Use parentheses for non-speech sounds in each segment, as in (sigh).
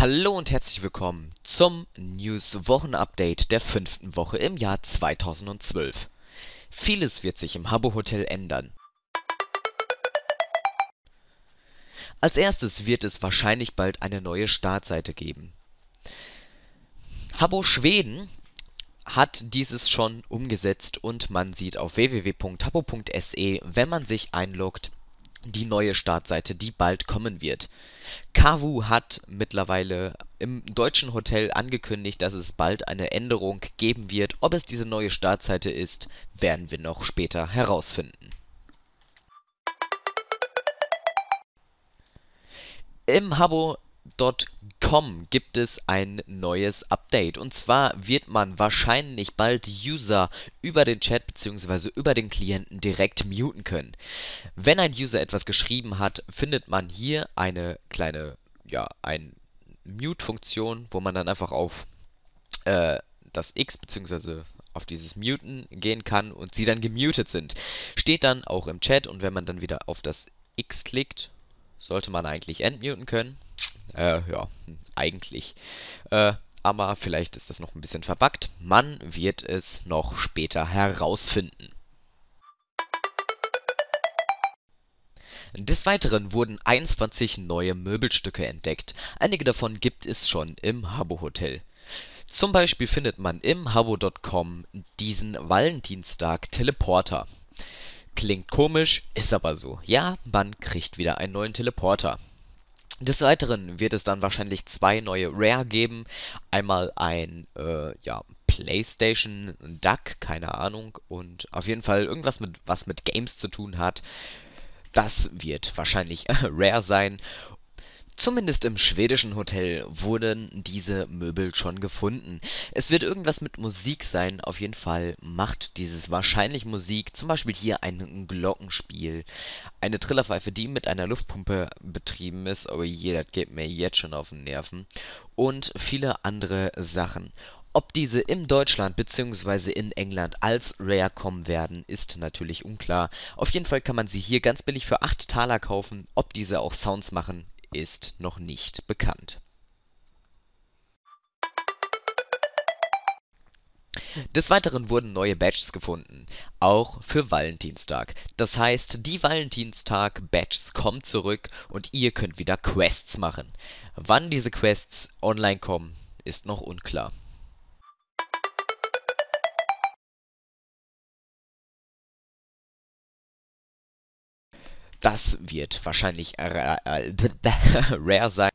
Hallo und herzlich willkommen zum News wochen update der fünften Woche im Jahr 2012. Vieles wird sich im Habbo Hotel ändern. Als erstes wird es wahrscheinlich bald eine neue Startseite geben. Habbo Schweden hat dieses schon umgesetzt und man sieht auf www.habbo.se, wenn man sich einloggt, die neue Startseite, die bald kommen wird. Kavu hat mittlerweile im deutschen Hotel angekündigt, dass es bald eine Änderung geben wird. Ob es diese neue Startseite ist, werden wir noch später herausfinden. Im Habo Com gibt es ein neues Update. Und zwar wird man wahrscheinlich bald User über den Chat bzw. über den Klienten direkt muten können. Wenn ein User etwas geschrieben hat, findet man hier eine kleine, ja, ein Mute-Funktion, wo man dann einfach auf äh, das X bzw auf dieses Muten gehen kann und sie dann gemutet sind. Steht dann auch im Chat und wenn man dann wieder auf das X klickt, sollte man eigentlich entmuten können. Äh, ja, eigentlich. Äh, aber vielleicht ist das noch ein bisschen verbuggt. Man wird es noch später herausfinden. Des Weiteren wurden 21 neue Möbelstücke entdeckt. Einige davon gibt es schon im Habbo Hotel. Zum Beispiel findet man im Habbo.com diesen Valentinstag Teleporter. Klingt komisch, ist aber so. Ja, man kriegt wieder einen neuen Teleporter. Des Weiteren wird es dann wahrscheinlich zwei neue Rare geben. Einmal ein äh, ja, PlayStation Duck, keine Ahnung, und auf jeden Fall irgendwas mit was mit Games zu tun hat. Das wird wahrscheinlich äh, (laughs) rare sein Zumindest im schwedischen Hotel wurden diese Möbel schon gefunden. Es wird irgendwas mit Musik sein. Auf jeden Fall macht dieses wahrscheinlich Musik, zum Beispiel hier ein Glockenspiel. Eine Trillerpfeife, die mit einer Luftpumpe betrieben ist. Aber oh je, das geht mir jetzt schon auf den Nerven. Und viele andere Sachen. Ob diese in Deutschland bzw. in England als Rare kommen werden, ist natürlich unklar. Auf jeden Fall kann man sie hier ganz billig für 8 Taler kaufen. Ob diese auch Sounds machen, ist noch nicht bekannt. Des Weiteren wurden neue Badges gefunden, auch für Valentinstag. Das heißt, die Valentinstag-Badges kommen zurück und ihr könnt wieder Quests machen. Wann diese Quests online kommen, ist noch unklar. Das wird wahrscheinlich äh, (laughs) rare sein.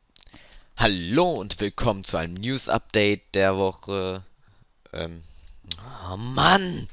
Hallo und willkommen zu einem News-Update der Woche. Ähm, oh Mann!